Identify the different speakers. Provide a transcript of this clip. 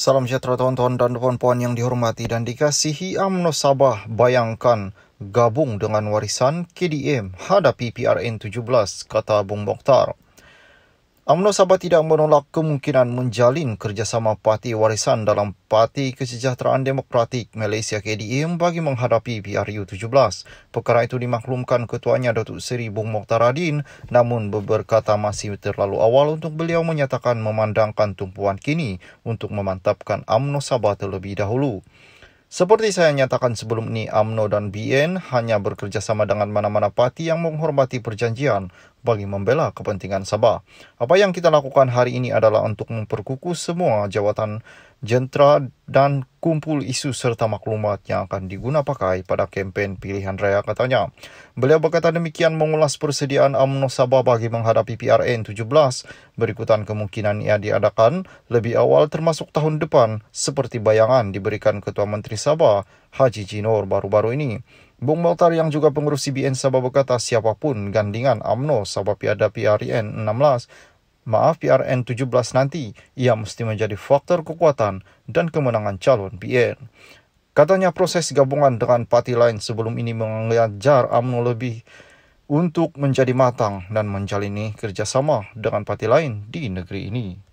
Speaker 1: Salam sejahtera tuan-tuan dan puan-puan yang dihormati dan dikasihi UMNO Sabah. Bayangkan gabung dengan warisan KDM hadapi PRN 17, kata Bung Mokhtar. UMNO Sabah tidak menolak kemungkinan menjalin kerjasama parti warisan dalam Parti Kesejahteraan Demokratik Malaysia KDM bagi menghadapi PRU-17. Perkara itu dimaklumkan ketuanya Datuk Seri Bung Mokhtar Adin namun berkata masih terlalu awal untuk beliau menyatakan memandangkan tumpuan kini untuk memantapkan UMNO Sabah terlebih dahulu. Seperti saya nyatakan sebelum ini, AMNO dan BN hanya bekerjasama dengan mana-mana parti yang menghormati perjanjian bagi membela kepentingan Sabah. Apa yang kita lakukan hari ini adalah untuk memperkuku semua jawatan jentera dan kumpul isu serta maklumat yang akan diguna pakai pada kempen pilihan raya katanya. Beliau berkata demikian mengulas persediaan UMNO Sabah bagi menghadapi PRN 17 berikutan kemungkinan ia diadakan lebih awal termasuk tahun depan seperti bayangan diberikan Ketua Menteri Sabah Haji Jinor baru-baru ini. Bung Baltar yang juga pengurus CBN Sabah berkata siapapun gandingan UMNO Sabah piada PRN maaf PRN 17 nanti ia mesti menjadi faktor kekuatan dan kemenangan calon PN. Katanya proses gabungan dengan parti lain sebelum ini mengajar UMNO lebih untuk menjadi matang dan menjalani kerjasama dengan parti lain di negeri ini.